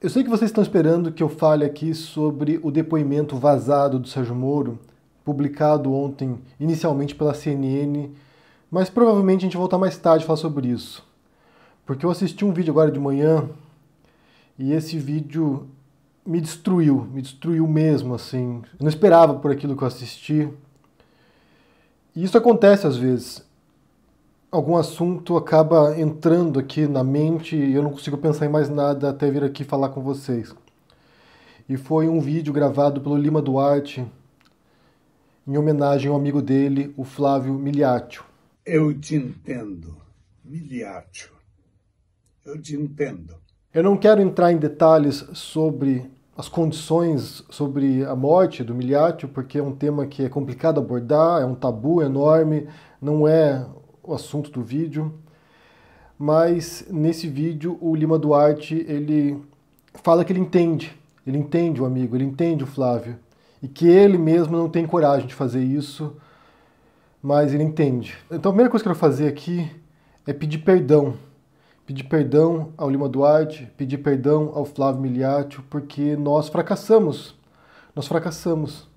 Eu sei que vocês estão esperando que eu fale aqui sobre o depoimento vazado do Sérgio Moro, publicado ontem inicialmente pela CNN, mas provavelmente a gente volta voltar mais tarde a falar sobre isso. Porque eu assisti um vídeo agora de manhã e esse vídeo me destruiu, me destruiu mesmo, assim. Eu não esperava por aquilo que eu assisti. E isso acontece às vezes algum assunto acaba entrando aqui na mente e eu não consigo pensar em mais nada até vir aqui falar com vocês. E foi um vídeo gravado pelo Lima Duarte em homenagem ao amigo dele, o Flávio Miliaccio. Eu te entendo, Miliaccio. Eu te entendo. Eu não quero entrar em detalhes sobre as condições sobre a morte do Miliaccio, porque é um tema que é complicado abordar, é um tabu enorme, não é o assunto do vídeo, mas nesse vídeo o Lima Duarte ele fala que ele entende, ele entende o amigo, ele entende o Flávio e que ele mesmo não tem coragem de fazer isso, mas ele entende. Então a primeira coisa que eu quero fazer aqui é pedir perdão, pedir perdão ao Lima Duarte, pedir perdão ao Flávio Miliatio, porque nós fracassamos, nós fracassamos.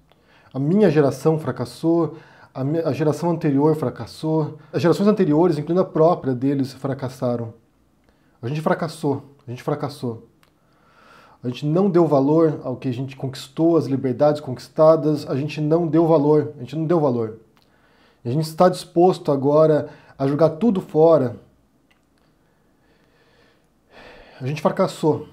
A minha geração fracassou, a, a geração anterior fracassou, as gerações anteriores, incluindo a própria deles, fracassaram. A gente fracassou, a gente fracassou. A gente não deu valor ao que a gente conquistou, às liberdades conquistadas, a gente não deu valor, a gente não deu valor. E a gente está disposto agora a jogar tudo fora. A gente fracassou.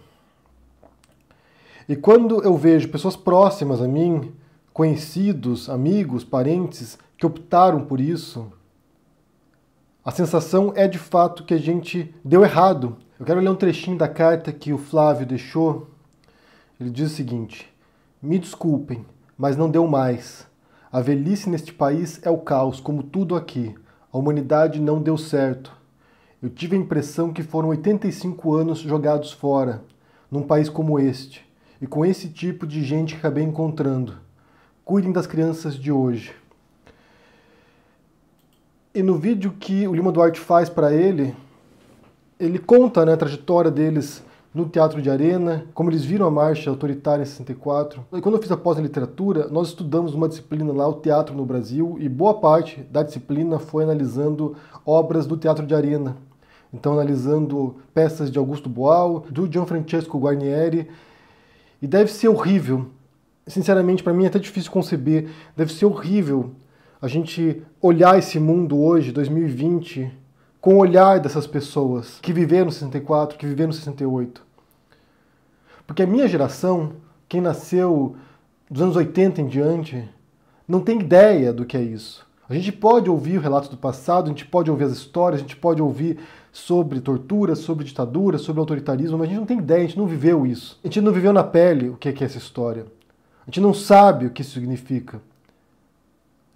E quando eu vejo pessoas próximas a mim, conhecidos, amigos, parentes, que optaram por isso, a sensação é de fato que a gente deu errado. Eu quero ler um trechinho da carta que o Flávio deixou. Ele diz o seguinte: Me desculpem, mas não deu mais. A velhice neste país é o caos, como tudo aqui. A humanidade não deu certo. Eu tive a impressão que foram 85 anos jogados fora, num país como este, e com esse tipo de gente que acabei encontrando. Cuidem das crianças de hoje. E no vídeo que o Lima Duarte faz para ele, ele conta né, a trajetória deles no Teatro de Arena, como eles viram a marcha autoritária em 64. E quando eu fiz a pós em literatura, nós estudamos uma disciplina lá, o teatro no Brasil, e boa parte da disciplina foi analisando obras do Teatro de Arena. Então, analisando peças de Augusto Boal, do Gianfrancesco Guarnieri, e deve ser horrível. Sinceramente, para mim é até difícil conceber. Deve ser horrível a gente olhar esse mundo hoje, 2020, com o olhar dessas pessoas que viveram 64, que viveram 68. Porque a minha geração, quem nasceu dos anos 80 em diante, não tem ideia do que é isso. A gente pode ouvir o relato do passado, a gente pode ouvir as histórias, a gente pode ouvir sobre tortura, sobre ditadura, sobre autoritarismo, mas a gente não tem ideia, a gente não viveu isso. A gente não viveu na pele o que é, que é essa história. A gente não sabe o que isso significa.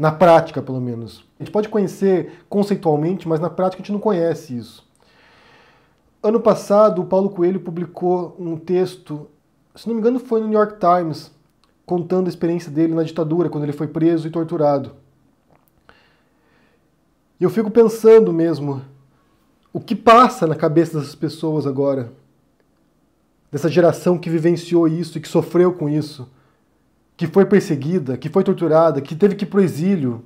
Na prática, pelo menos. A gente pode conhecer conceitualmente, mas na prática a gente não conhece isso. Ano passado, o Paulo Coelho publicou um texto, se não me engano, foi no New York Times, contando a experiência dele na ditadura, quando ele foi preso e torturado. E eu fico pensando mesmo o que passa na cabeça dessas pessoas agora, dessa geração que vivenciou isso e que sofreu com isso que foi perseguida, que foi torturada, que teve que ir para o exílio.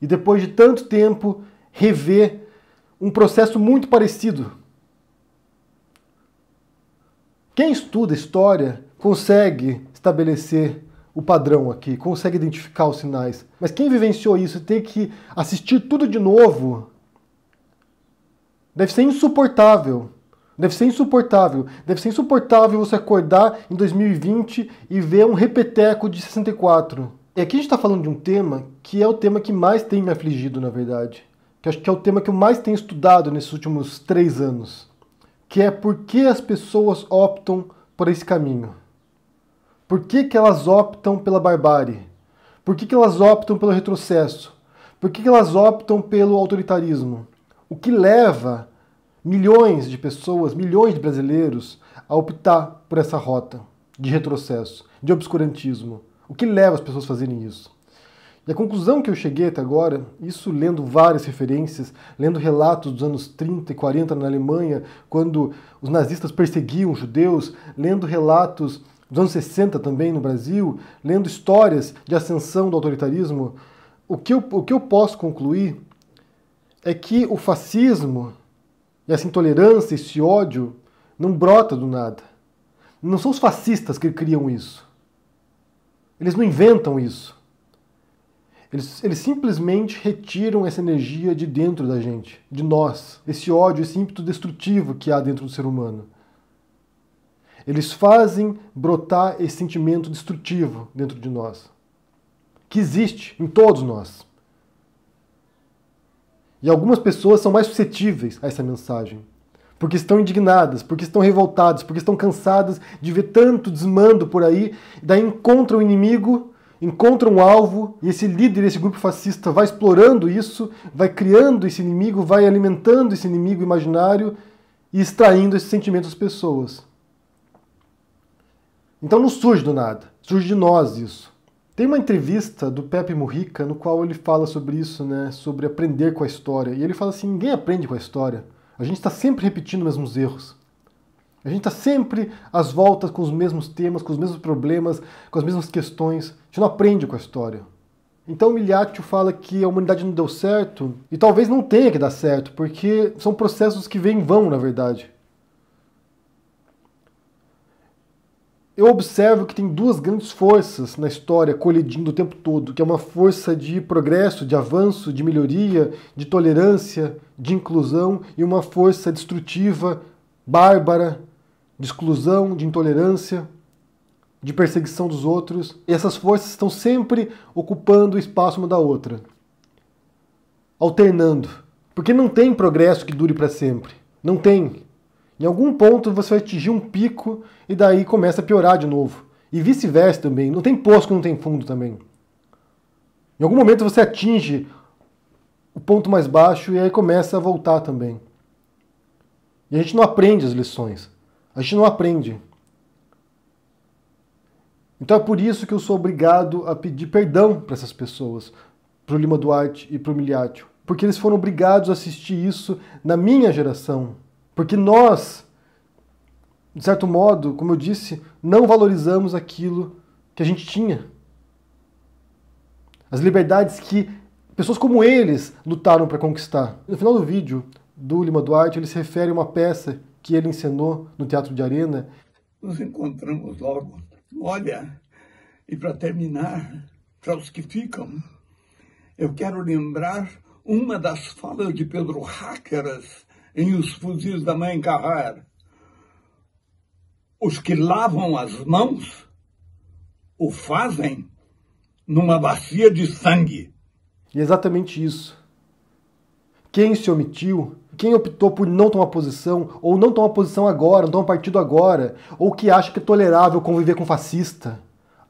E depois de tanto tempo, rever um processo muito parecido. Quem estuda história consegue estabelecer o padrão aqui, consegue identificar os sinais. Mas quem vivenciou isso e tem que assistir tudo de novo, deve ser insuportável. Deve ser insuportável. Deve ser insuportável você acordar em 2020 e ver um repeteco de 64. E aqui a gente está falando de um tema que é o tema que mais tem me afligido, na verdade. Que acho que é o tema que eu mais tenho estudado nesses últimos três anos. Que é por que as pessoas optam por esse caminho. Por que, que elas optam pela barbárie? Por que, que elas optam pelo retrocesso? Por que, que elas optam pelo autoritarismo? O que leva milhões de pessoas, milhões de brasileiros a optar por essa rota de retrocesso, de obscurantismo. O que leva as pessoas a fazerem isso? E a conclusão que eu cheguei até agora, isso lendo várias referências, lendo relatos dos anos 30 e 40 na Alemanha, quando os nazistas perseguiam os judeus, lendo relatos dos anos 60 também no Brasil, lendo histórias de ascensão do autoritarismo, o que eu, o que eu posso concluir é que o fascismo e essa intolerância, esse ódio, não brota do nada. Não são os fascistas que criam isso. Eles não inventam isso. Eles, eles simplesmente retiram essa energia de dentro da gente, de nós, esse ódio, esse ímpeto destrutivo que há dentro do ser humano. Eles fazem brotar esse sentimento destrutivo dentro de nós, que existe em todos nós. E algumas pessoas são mais suscetíveis a essa mensagem, porque estão indignadas, porque estão revoltadas, porque estão cansadas de ver tanto desmando por aí, daí encontram o inimigo, encontram um alvo, e esse líder, esse grupo fascista vai explorando isso, vai criando esse inimigo, vai alimentando esse inimigo imaginário e extraindo esse sentimento das pessoas. Então não surge do nada, surge de nós isso. Tem uma entrevista do Pepe Mujica no qual ele fala sobre isso, né? Sobre aprender com a história. E ele fala assim: ninguém aprende com a história. A gente está sempre repetindo os mesmos erros. A gente está sempre às voltas com os mesmos temas, com os mesmos problemas, com as mesmas questões. A gente não aprende com a história. Então Miliaccio fala que a humanidade não deu certo e talvez não tenha que dar certo, porque são processos que vêm em vão, na verdade. eu observo que tem duas grandes forças na história colidindo o tempo todo, que é uma força de progresso, de avanço, de melhoria, de tolerância, de inclusão e uma força destrutiva, bárbara, de exclusão, de intolerância, de perseguição dos outros. E essas forças estão sempre ocupando o espaço uma da outra, alternando, porque não tem progresso que dure para sempre. Não tem. Em algum ponto você vai atingir um pico e daí começa a piorar de novo. E vice-versa também. Não tem poço que não tem fundo também. Em algum momento você atinge o ponto mais baixo e aí começa a voltar também. E a gente não aprende as lições. A gente não aprende. Então é por isso que eu sou obrigado a pedir perdão para essas pessoas, para o Lima Duarte e para o Miliátio, porque eles foram obrigados a assistir isso na minha geração. Porque nós, de certo modo, como eu disse, não valorizamos aquilo que a gente tinha. As liberdades que pessoas como eles lutaram para conquistar. No final do vídeo do Lima Duarte, ele se refere a uma peça que ele encenou no Teatro de Arena. Nos encontramos logo. Olha, e para terminar, para os que ficam, eu quero lembrar uma das falas de Pedro Ráqueras, e os fuzis da mãe Carrara. Os que lavam as mãos o fazem numa bacia de sangue. E exatamente isso. Quem se omitiu, quem optou por não tomar posição, ou não tomar posição agora, não tomar partido agora, ou que acha que é tolerável conviver com fascista.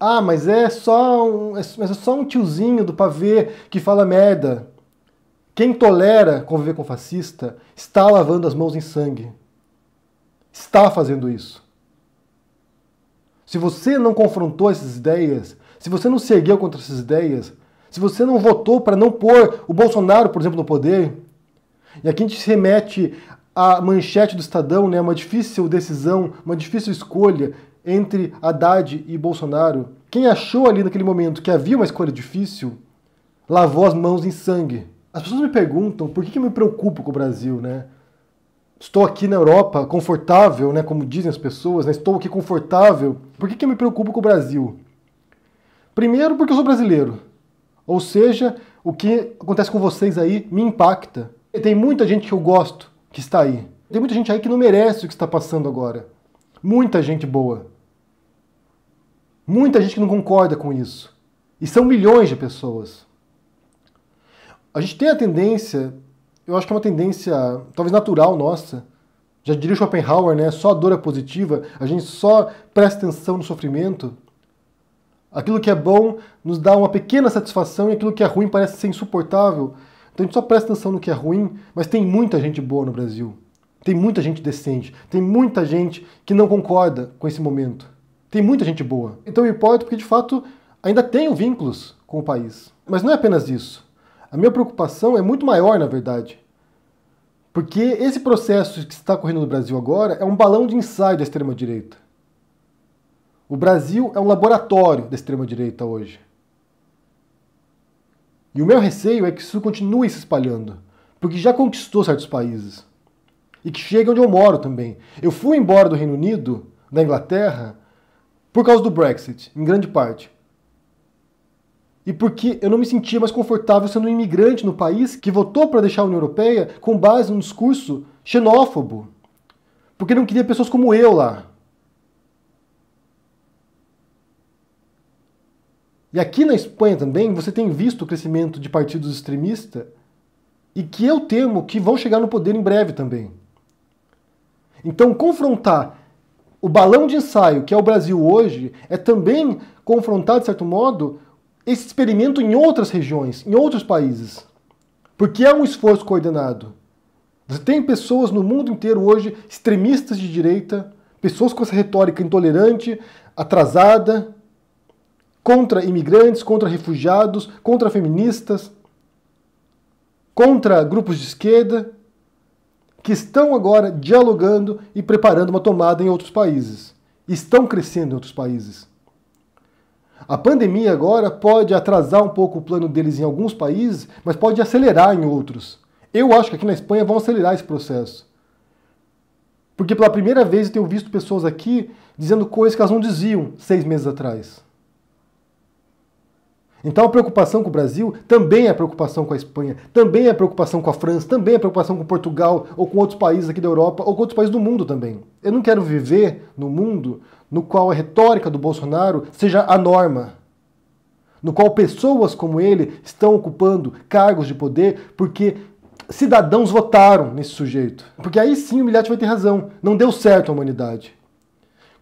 Ah, mas é só um, é, é só um tiozinho do pavê que fala merda. Quem tolera conviver com fascista está lavando as mãos em sangue. Está fazendo isso. Se você não confrontou essas ideias, se você não se ergueu contra essas ideias, se você não votou para não pôr o Bolsonaro, por exemplo, no poder, e aqui a gente se remete à manchete do Estadão, né, uma difícil decisão, uma difícil escolha entre Haddad e Bolsonaro. Quem achou ali naquele momento que havia uma escolha difícil, lavou as mãos em sangue. As pessoas me perguntam por que, eu me preocupo com o Brasil, né? Estou aqui na Europa, confortável, né? Como dizem as pessoas, né? Estou aqui confortável. Por que, que eu me preocupo com o Brasil? Primeiro, porque eu sou brasileiro. Ou seja, o que acontece com vocês aí me impacta. E tem muita gente que eu gosto que está aí. Tem muita gente aí que não merece o que está passando agora. Muita gente boa. Muita gente que não concorda com isso. E são milhões de pessoas. A gente tem a tendência, eu acho que é uma tendência talvez natural nossa, já diria Schopenhauer, né? Só a dor é positiva, a gente só presta atenção no sofrimento. Aquilo que é bom nos dá uma pequena satisfação e aquilo que é ruim parece ser insuportável. Então a gente só presta atenção no que é ruim, mas tem muita gente boa no Brasil. Tem muita gente decente, tem muita gente que não concorda com esse momento. Tem muita gente boa. Então eu importo porque de fato ainda tenho vínculos com o país. Mas não é apenas isso. A minha preocupação é muito maior, na verdade. Porque esse processo que está ocorrendo no Brasil agora é um balão de ensaio da extrema-direita. O Brasil é um laboratório da extrema-direita hoje. E o meu receio é que isso continue se espalhando, porque já conquistou certos países. E que chega onde eu moro também. Eu fui embora do Reino Unido, da Inglaterra, por causa do Brexit, em grande parte e porque eu não me sentia mais confortável sendo um imigrante no país que votou para deixar a União Europeia com base num discurso xenófobo, porque não queria pessoas como eu lá. E aqui na Espanha também você tem visto o crescimento de partidos extremistas e que eu temo que vão chegar no poder em breve também. Então, confrontar o balão de ensaio que é o Brasil hoje é também confrontar, de certo modo, esse experimento em outras regiões, em outros países. Porque é um esforço coordenado. Você tem pessoas no mundo inteiro hoje extremistas de direita, pessoas com essa retórica intolerante, atrasada, contra imigrantes, contra refugiados, contra feministas, contra grupos de esquerda, que estão agora dialogando e preparando uma tomada em outros países. Estão crescendo em outros países. A pandemia agora pode atrasar um pouco o plano deles em alguns países, mas pode acelerar em outros. Eu acho que aqui na Espanha vão acelerar esse processo. Porque pela primeira vez eu tenho visto pessoas aqui dizendo coisas que elas não diziam seis meses atrás. Então a preocupação com o Brasil também é preocupação com a Espanha, também é preocupação com a França, também é preocupação com Portugal ou com outros países aqui da Europa ou com outros países do mundo também. Eu não quero viver no mundo no qual a retórica do Bolsonaro seja a norma, no qual pessoas como ele estão ocupando cargos de poder porque cidadãos votaram nesse sujeito. Porque aí sim o Milhete vai ter razão. Não deu certo a humanidade.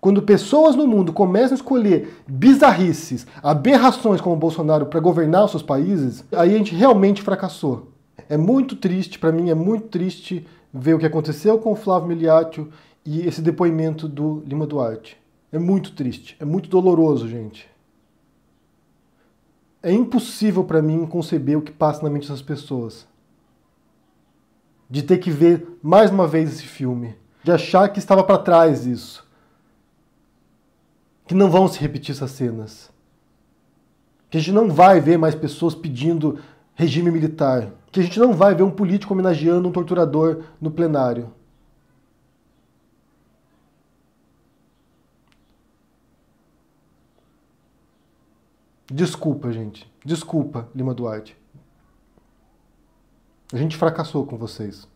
Quando pessoas no mundo começam a escolher bizarrices, aberrações como o Bolsonaro para governar os seus países, aí a gente realmente fracassou. É muito triste, para mim é muito triste ver o que aconteceu com o Flávio Miliatio e esse depoimento do Lima Duarte. É muito triste, é muito doloroso, gente. É impossível para mim conceber o que passa na mente dessas pessoas. De ter que ver mais uma vez esse filme, de achar que estava para trás isso. Que não vão se repetir essas cenas. Que a gente não vai ver mais pessoas pedindo regime militar. Que a gente não vai ver um político homenageando um torturador no plenário. Desculpa, gente. Desculpa, Lima Duarte. A gente fracassou com vocês.